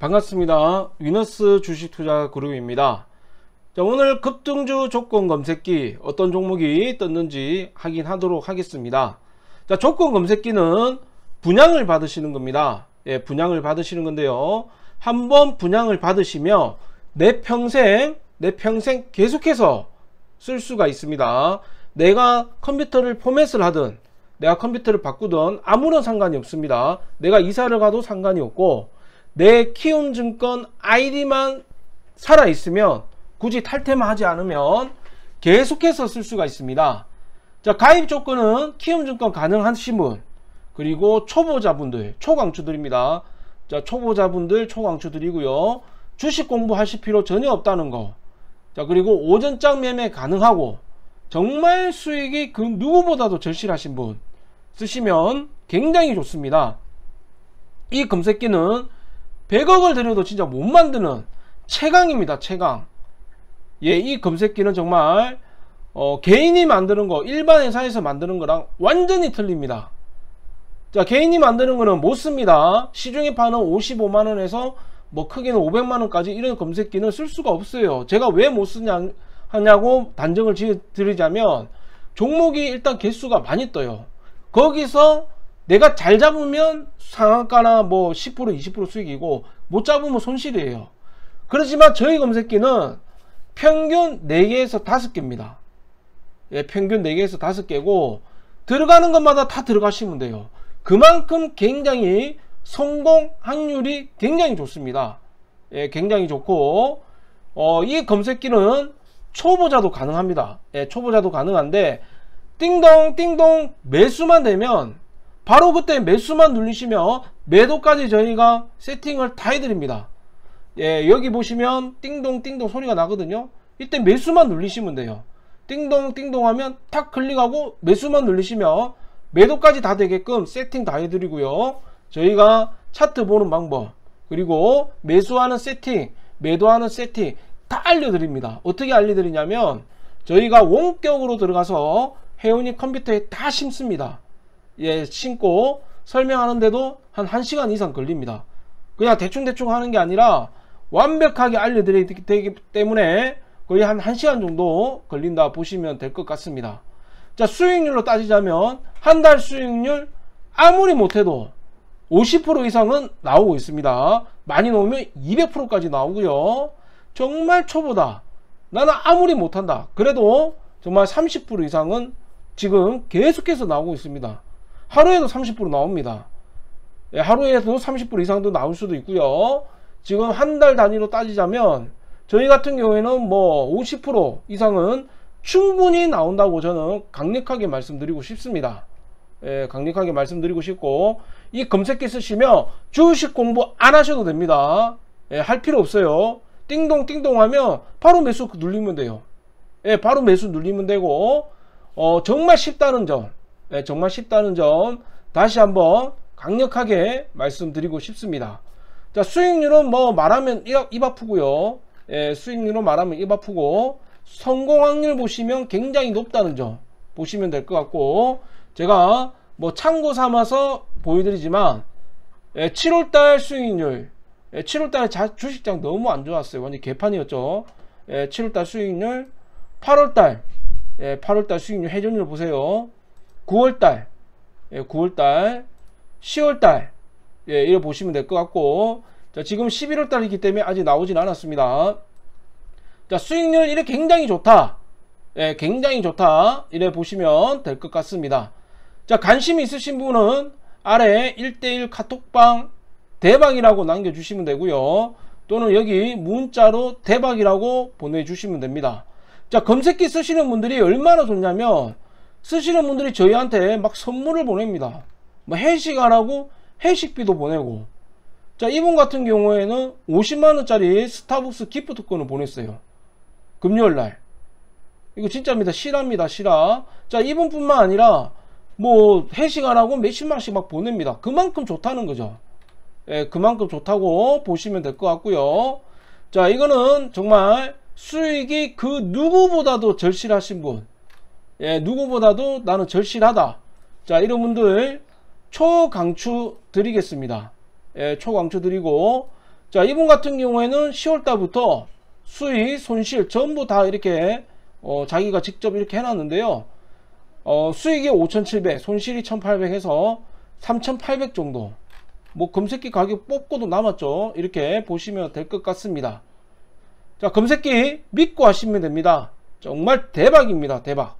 반갑습니다. 위너스 주식 투자 그룹입니다. 자, 오늘 급등주 조건 검색기 어떤 종목이 떴는지 확인하도록 하겠습니다. 자, 조건 검색기는 분양을 받으시는 겁니다. 예, 분양을 받으시는 건데요. 한번 분양을 받으시며 내 평생, 내 평생 계속해서 쓸 수가 있습니다. 내가 컴퓨터를 포맷을 하든 내가 컴퓨터를 바꾸든 아무런 상관이 없습니다. 내가 이사를 가도 상관이 없고 내 키움증권 아이디만 살아있으면 굳이 탈퇴만 하지 않으면 계속해서 쓸 수가 있습니다. 자 가입 조건은 키움증권 가능하신 분 그리고 초보자분들 초강추드립니다. 자 초보자분들 초강추드리고요. 주식 공부하실 필요 전혀 없다는 거. 자 그리고 오전장 매매 가능하고 정말 수익이 그 누구보다도 절실하신 분 쓰시면 굉장히 좋습니다. 이 검색기는 100억을 들여도 진짜 못 만드는 최강입니다. 최강. 예, 이 검색기는 정말 어, 개인이 만드는 거, 일반 회사에서 만드는 거랑 완전히 틀립니다. 자, 개인이 만드는 거는 못 씁니다. 시중에 파는 55만원에서 뭐 크게는 500만원까지 이런 검색기는 쓸 수가 없어요. 제가 왜 못 쓰냐, 하냐고 단정을 지, 드리자면 종목이 일단 개수가 많이 떠요. 거기서 내가 잘 잡으면 상한가나 뭐 10% 20% 수익이고 못 잡으면 손실이에요 그렇지만 저희 검색기는 평균 4개에서 5개입니다 예, 평균 4개에서 5개고 들어가는 것마다 다 들어가시면 돼요 그만큼 굉장히 성공 확률이 굉장히 좋습니다 예, 굉장히 좋고 어, 이 검색기는 초보자도 가능합니다 예, 초보자도 가능한데 띵동 띵동 매수만 되면 바로 그때 매수만 눌리시면 매도까지 저희가 세팅을 다 해드립니다 예 여기 보시면 띵동 띵동 소리가 나거든요 이때 매수만 눌리시면 돼요 띵동 띵동 하면 탁 클릭하고 매수만 눌리시면 매도까지 다 되게끔 세팅 다 해드리고요 저희가 차트 보는 방법 그리고 매수하는 세팅 매도하는 세팅 다 알려드립니다 어떻게 알려드리냐면 저희가 원격으로 들어가서 회원이 컴퓨터에 다 심습니다 예, 신고 설명하는데도 한 1시간 이상 걸립니다. 그냥 대충대충 하는 게 아니라 완벽하게 알려드리기 때문에 거의 한 1시간 정도 걸린다 보시면 될 것 같습니다. 자, 수익률로 따지자면 한 달 수익률 아무리 못해도 50% 이상은 나오고 있습니다. 많이 나오면 200%까지 나오고요. 정말 초보다. 나는 아무리 못한다. 그래도 정말 30% 이상은 지금 계속해서 나오고 있습니다. 하루에도 30% 나옵니다. 예, 하루에도 30% 이상도 나올 수도 있고요. 지금 한 달 단위로 따지자면 저희 같은 경우에는 뭐50% 이상은 충분히 나온다고 저는 강력하게 말씀드리고 싶습니다. 예, 강력하게 말씀드리고 싶고 이 검색기 쓰시면 주식 공부 안 하셔도 됩니다. 예, 할 필요 없어요. 띵동 띵동 하면 바로 매수 눌리면 돼요. 예, 바로 매수 눌리면 되고 어, 정말 쉽다는 점 예, 정말 쉽다는 점 다시 한번 강력하게 말씀드리고 싶습니다. 자, 수익률은 뭐 말하면 입 아프고요. 예, 수익률로 말하면 입 아프고 성공 확률 보시면 굉장히 높다는 점 보시면 될 것 같고 제가 뭐 참고 삼아서 보여드리지만 예, 7월달 수익률 예, 7월달 주식장 너무 안 좋았어요. 완전 개판이었죠. 예, 7월달 수익률 8월달 8월달 예, 수익률 회전율 보세요. 9월달, 예, 9월달, 10월달, 예, 이렇게 보시면 될 것 같고, 자, 지금 11월달이기 때문에 아직 나오진 않았습니다. 자, 수익률 이래 굉장히 좋다. 예, 굉장히 좋다. 이래 보시면 될 것 같습니다. 자, 관심 있으신 분은 아래 1대1 카톡방 대박이라고 남겨주시면 되고요. 또는 여기 문자로 대박이라고 보내주시면 됩니다. 자, 검색기 쓰시는 분들이 얼마나 좋냐면 쓰시는 분들이 저희한테 막 선물을 보냅니다. 뭐해식하라고해식비도 보내고 자 이분 같은 경우에는 50만원짜리 스타벅스 기프트권을 보냈어요. 금요일날 이거 진짜입니다. 실화입니다. 실화 자 이분뿐만 아니라 뭐해식하라고 몇십만씩 막 보냅니다. 그만큼 좋다는 거죠. 예, 그만큼 좋다고 보시면 될 것 같고요. 자 이거는 정말 수익이 그 누구보다도 절실하신 분 예, 누구보다도 나는 절실하다. 자, 이런 분들 초강추 드리겠습니다. 예, 초강추 드리고 자, 이분 같은 경우에는 10월달부터 수익, 손실 전부 다 이렇게 어, 자기가 직접 이렇게 해놨는데요. 어, 수익이 5,700, 손실이 1,800 해서 3,800 정도. 뭐 검색기 가격 뽑고도 남았죠. 이렇게 보시면 될 것 같습니다. 자, 검색기 믿고 하시면 됩니다. 정말 대박입니다. 대박.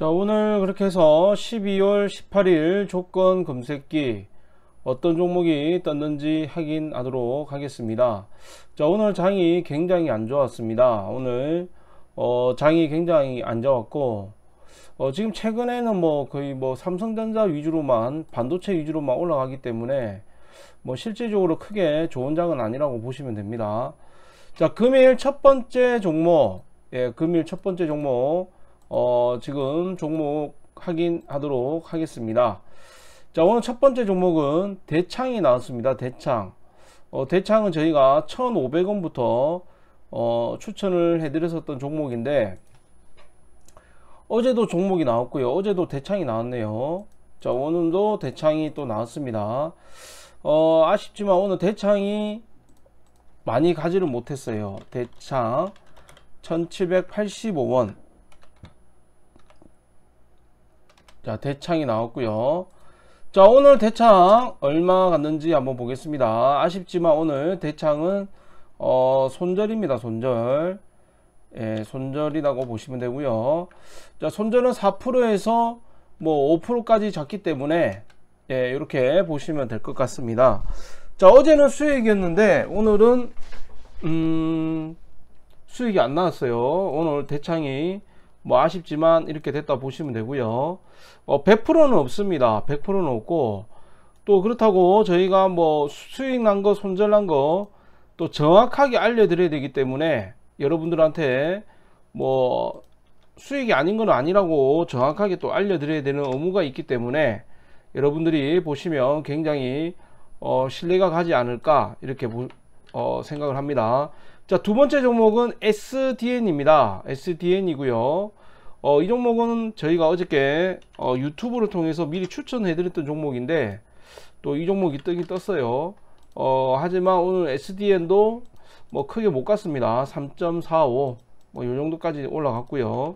자 오늘 그렇게 해서 12월 18일 조건 검색기 어떤 종목이 떴는지 확인하도록 하겠습니다 자 오늘 장이 굉장히 안 좋았습니다 오늘 어, 장이 굉장히 안 좋았고 어, 지금 최근에는 뭐 거의 뭐 삼성전자 위주로만 반도체 위주로만 올라가기 때문에 뭐 실질적으로 크게 좋은 장은 아니라고 보시면 됩니다 자 금일 첫 번째 종목 예 금일 첫 번째 종목 어, 지금 종목 확인하도록 하겠습니다. 자 오늘 첫 번째 종목은 대창이 나왔습니다. 대창. 어, 대창은 저희가 1,500원부터 어, 추천을 해드렸었던 종목인데 어제도 종목이 나왔고요. 어제도 대창이 나왔네요. 자 오늘도 대창이 또 나왔습니다. 어, 아쉽지만 오늘 대창이 많이 가지를 못했어요. 대창 1,785원. 자 대창이 나왔고요 자 오늘 대창 얼마 갔는지 한번 보겠습니다 아쉽지만 오늘 대창은 어, 손절입니다 손절 예, 손절이라고 보시면 되고요 자 손절은 4%에서 뭐 5%까지 잡기 때문에 예, 이렇게 보시면 될 것 같습니다 자 어제는 수익이었는데 오늘은 음 수익이 안 나왔어요 오늘 대창이 뭐 아쉽지만 이렇게 됐다 보시면 되고요 어, 100%는 없습니다 100%는 없고 또 그렇다고 저희가 뭐 수익 난 거 손절 난 거 또 정확하게 알려드려야 되기 때문에 여러분들한테 뭐 수익이 아닌 건 아니라고 정확하게 또 알려드려야 되는 의무가 있기 때문에 여러분들이 보시면 굉장히 어, 신뢰가 가지 않을까 이렇게 보, 어, 생각을 합니다 자, 두 번째 종목은 SDN입니다. SDN이고요. 어, 이 종목은 저희가 어저께 어, 유튜브를 통해서 미리 추천해드렸던 종목인데 또 이 종목이 뜨긴 떴어요. 어, 하지만 오늘 SDN도 뭐 크게 못 갔습니다. 3.45 뭐 이 정도까지 올라갔고요.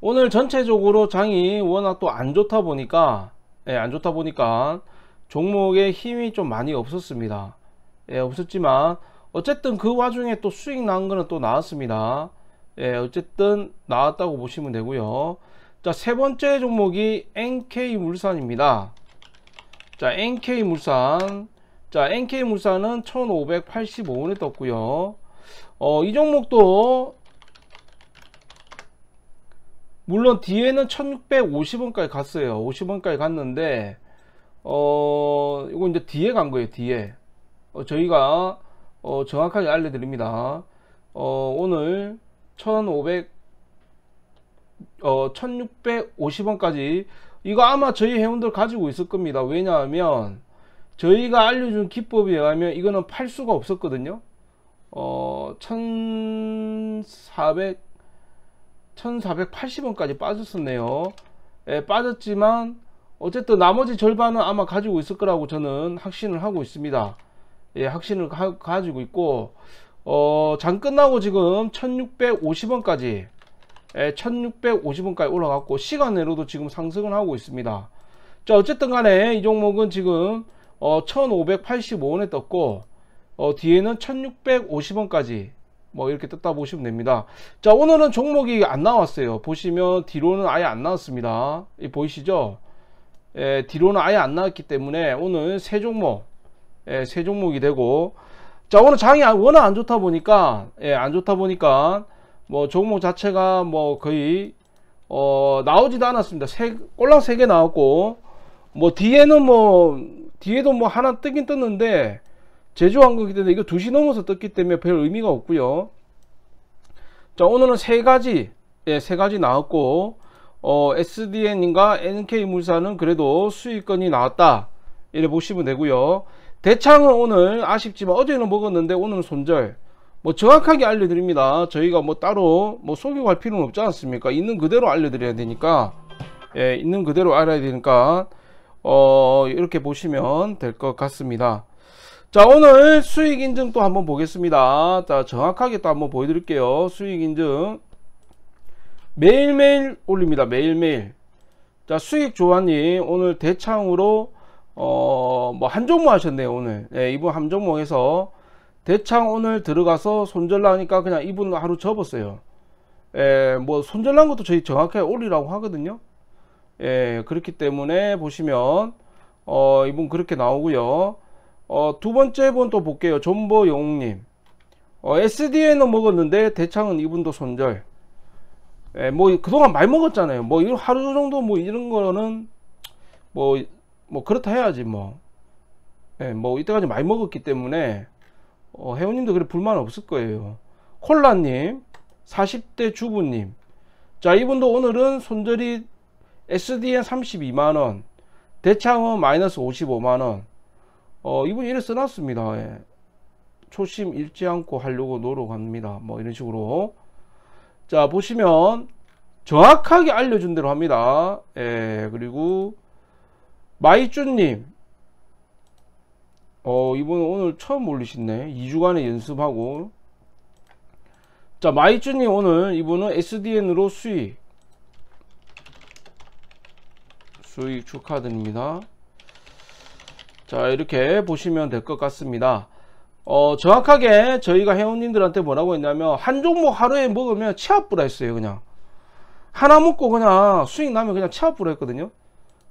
오늘 전체적으로 장이 워낙 또 안 좋다 보니까 예, 안 좋다 보니까 종목에 힘이 좀 많이 없었습니다. 예, 없었지만 어쨌든 그 와중에 또 수익 난 거는 또 나왔습니다 예 어쨌든 나왔다고 보시면 되고요 자세 번째 종목이 NK물산입니다 자 NK물산 자 NK물산은 1585원에 떴고요 어, 이 종목도 물론 뒤에는 1650원까지 갔어요 50원까지 갔는데 어 이거 이제 뒤에 간 거예요 뒤에 어, 저희가 어, 정확하게 알려드립니다. 어, 오늘 1,500, 어, 1,650원까지 이거 아마 저희 회원들 가지고 있을 겁니다. 왜냐하면 저희가 알려준 기법에 의하면 이거는 팔 수가 없었거든요. 어, 1,400, 1,480원까지 빠졌었네요. 예, 빠졌지만 어쨌든 나머지 절반은 아마 가지고 있을 거라고 저는 확신을 하고 있습니다. 예, 확신을 가, 가지고 있고 어, 장 끝나고 지금 1650원까지 예, 1650원까지 올라갔고 시간 내로도 지금 상승을 하고 있습니다 자 어쨌든 간에 이 종목은 지금 어, 1585원에 떴고 어, 뒤에는 1650원까지 뭐 이렇게 떴다 보시면 됩니다 자 오늘은 종목이 안 나왔어요 보시면 뒤로는 아예 안 나왔습니다 보이시죠 예, 뒤로는 아예 안 나왔기 때문에 오늘 세 종목 예, 세 종목이 되고 자 오늘 장이 워낙 안 좋다 보니까 예, 안 좋다 보니까 뭐 종목 자체가 뭐 거의 어, 나오지도 않았습니다. 세, 꼴랑 세 개 나왔고 뭐 뒤에는 뭐 뒤에도 뭐 하나 뜨긴 떴는데 제조한 거기 때문에 이거 2시 넘어서 떴기 때문에 별 의미가 없고요. 자 오늘은 세 가지 예, 세 가지 나왔고 어, SDN인가 NK물산은 그래도 수익권이 나왔다 이래 보시면 되고요. 대창은 오늘 아쉽지만 어제는 먹었는데 오늘은 손절 뭐 정확하게 알려드립니다 저희가 뭐 따로 뭐 속이고 할 필요는 없지 않습니까 있는 그대로 알려드려야 되니까 예, 있는 그대로 알아야 되니까 어, 이렇게 보시면 될 것 같습니다 자 오늘 수익 인증 또 한번 보겠습니다 자 정확하게 또 한번 보여드릴게요 수익 인증 매일매일 올립니다 매일매일 자 수익 조화님 오늘 대창으로 어, 뭐, 한종모 하셨네요, 오늘. 예, 이분 한종모에서 대창 오늘 들어가서 손절 나니까 그냥 이분 하루 접었어요. 예, 뭐, 손절 난 것도 저희 정확하게 올리라고 하거든요. 예, 그렇기 때문에 보시면, 어, 이분 그렇게 나오고요 어, 두 번째 분 또 볼게요. 존버용님. 어, SDN은 먹었는데 대창은 이분도 손절. 예, 뭐 그동안 많이 먹었잖아요. 뭐 하루 정도 뭐 이런 거는 뭐뭐 그렇다 해야지 뭐. 예, 뭐 이때까지 많이 먹었기 때문에 어, 회원님도 그래 불만 없을 거예요. 콜라님, 40대 주부님. 자, 이분도 오늘은 손절이 SDN 32만원, 대창호 마이너스 55만원. 어, 이분이 이래 써놨습니다. 예. 초심 잃지 않고 하려고 노력합니다. 뭐 이런 식으로. 자, 보시면 정확하게 알려준 대로 합니다. 예, 그리고 마이쭈님 어 이분 오늘 처음 올리시네 2주간의 연습하고 자 마이쭈님 오늘 이분은 SDN으로 수익 수익 축하드립니다 자 이렇게 보시면 될 것 같습니다 어 정확하게 저희가 회원님들한테 뭐라고 했냐면 한 종목 하루에 먹으면 치아뿌라 했어요 그냥 하나 먹고 그냥 수익 나면 그냥 치아뿌라 했거든요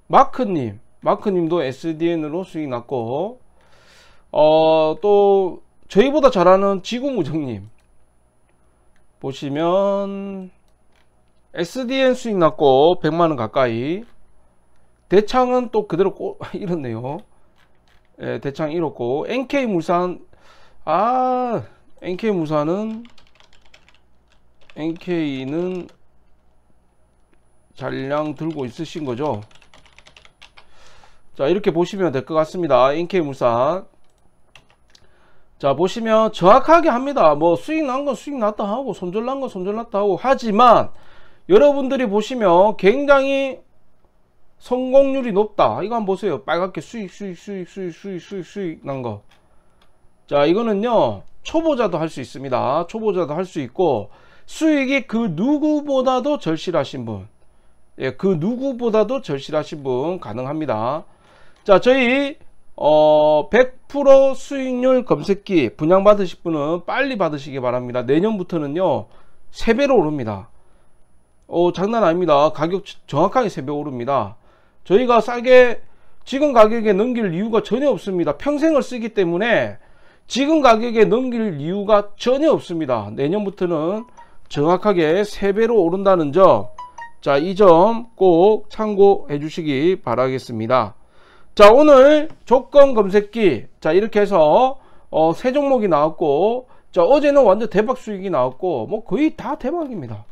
마크님 마크님도 SDN으로 수익 났고 어, 또 저희보다 잘하는 지구무정님 보시면 SDN 수익 났고 100만원 가까이 대창은 또 그대로 꼬, 이렇네요 예, 대창 이렇고 NK물산 아 NK물산은 NK는 잔량 들고 있으신 거죠 자 이렇게 보시면 될 것 같습니다 인케이물산 자 보시면 정확하게 합니다 뭐 수익 난 건 수익 났다 하고 손절 난 건 손절 났다 하고 하지만 여러분들이 보시면 굉장히 성공률이 높다 이거 한번 보세요 빨갛게 수익 수익 수익 수익 수익 수익 수익 난거 자 이거는요 초보자도 할 수 있습니다 초보자도 할 수 있고 수익이 그 누구보다도 절실하신 분예그 누구보다도 절실하신 분 가능합니다 자 저희 어, 100% 수익률 검색기 분양 받으실 분은 빨리 받으시기 바랍니다 내년부터는요 3배로 오릅니다 어, 장난 아닙니다 가격 정확하게 3배 오릅니다 저희가 싸게 지금 가격에 넘길 이유가 전혀 없습니다 평생을 쓰기 때문에 지금 가격에 넘길 이유가 전혀 없습니다 내년부터는 정확하게 3배로 오른다는 점자이 점 꼭 참고해 주시기 바라겠습니다 자 오늘 조건 검색기 자 이렇게 해서 어, 세 종목이 나왔고 자 어제는 완전 대박 수익이 나왔고 뭐 거의 다 대박입니다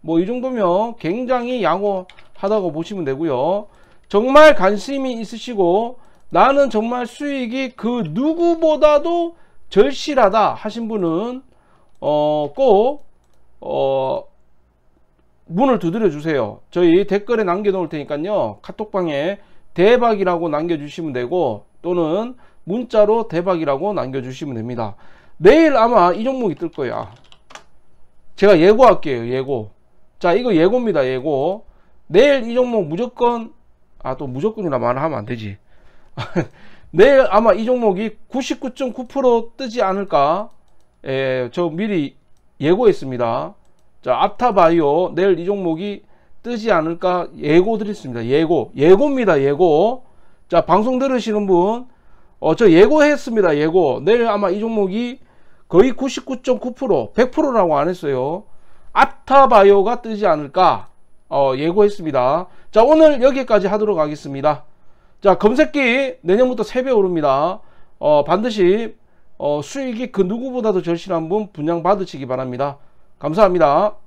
뭐 이 정도면 굉장히 양호하다고 보시면 되고요 정말 관심이 있으시고 나는 정말 수익이 그 누구보다도 절실하다 하신 분은 어 꼭 어, 문을 두드려 주세요 저희 댓글에 남겨 놓을 테니까요 카톡방에 대박이라고 남겨주시면 되고 또는 문자로 대박이라고 남겨주시면 됩니다 내일 아마 이 종목이 뜰 거야 제가 예고할게요 예고 자 이거 예고입니다 예고 내일 이 종목 무조건 아 또 무조건이라 말하면 안 되지 내일 아마 이 종목이 99.9% 뜨지 않을까 예, 저 미리 예고했습니다 자, 아타바이오 내일 이 종목이 뜨지 않을까 예고 드렸습니다. 예고. 예고입니다. 예고. 자, 방송 들으시는 분, 어, 저 예고했습니다. 예고. 내일 아마 이 종목이 거의 99.9%, 100%라고 안 했어요. 아타바이오가 뜨지 않을까 어, 예고했습니다. 자, 오늘 여기까지 하도록 하겠습니다. 자, 검색기 내년부터 3배 오릅니다. 어, 반드시 어, 수익이 그 누구보다도 절실한 분 분양 받으시기 바랍니다. 감사합니다.